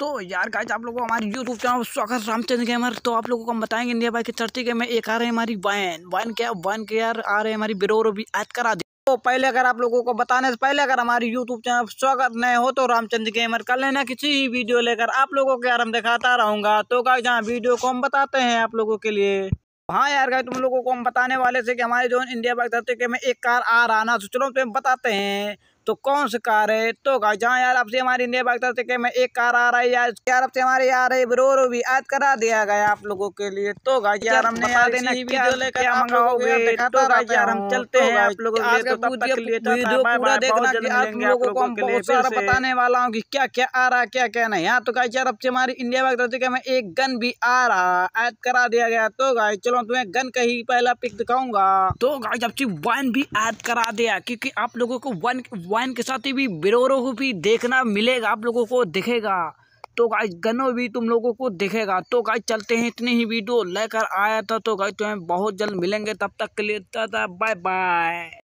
तो यार गाइज आप लोगों को हमारे यूट्यूब चैनल स्वागत रामचंद्र गेमर तो आप लोगों को हम बताएंगे इंडिया बाइक के चढ़ती गेम में एक आ रहे हैं हमारी वैन वैन क्या वैन के यार आ रहे हैं हमारी बिरोर भी ऐद करा दी तो पहले अगर आप लोगों को बताने से पहले अगर हमारे यूट्यूब चैनल स्वागत नए हो तो रामचंद्र गेमर कर लेना किसी वीडियो लेकर आप लोगों को यार हम दिखाता रहूँगा तो गाइज हाँ वीडियो को हम बताते हैं आप लोगों के लिए हाँ यार गाइज तुम लोगों को हम बताने वाले थे कि हमारे जो इंडिया बाइक धरती के में एक कार आ रहा ना तो चलो तुम्हें बताते हैं तो कौन सा कार है तो गाइस जहाँ यार आपसे हमारी ने बात करते कि मैं एक कार आ रही है यार यार आपसे हमारे यार है ब्रोरो भी आज करा दिया गया आप लोगों के लिए तो गाइस अच्छा, यार हमने यार देना वीडियो लेकर मंगाओगे तो गाइस यार हम चलते तो हैं आप लोगों के लिए तो तब तक के लिए तो वीडियो पूरा देखना कि आप लोगों को हम बहुत सारा बताने वाला हूँ कि क्या क्या आ रहा है क्या क्या नहीं हाँ तो गाइस यार आपसे हमारी इंडिया बात करते कि मैं एक गन भी आ रहा ऐड करा दिया गया तो गाइस चलो तुम्हें गन का ही पहला पिक दिखाऊंगा तो गाइस आपसे वन भी ऐड करा दिया क्योंकि आप लोगों को वन वाइन के साथ भी बिरोरो को भी देखना मिलेगा आप लोगों को दिखेगा तो गाय गनो भी तुम लोगों को दिखेगा तो गाय चलते हैं इतनी ही वीडियो लेकर आया था तो गाय तुम्हें बहुत जल्द मिलेंगे तब तक के लिए बाय बाय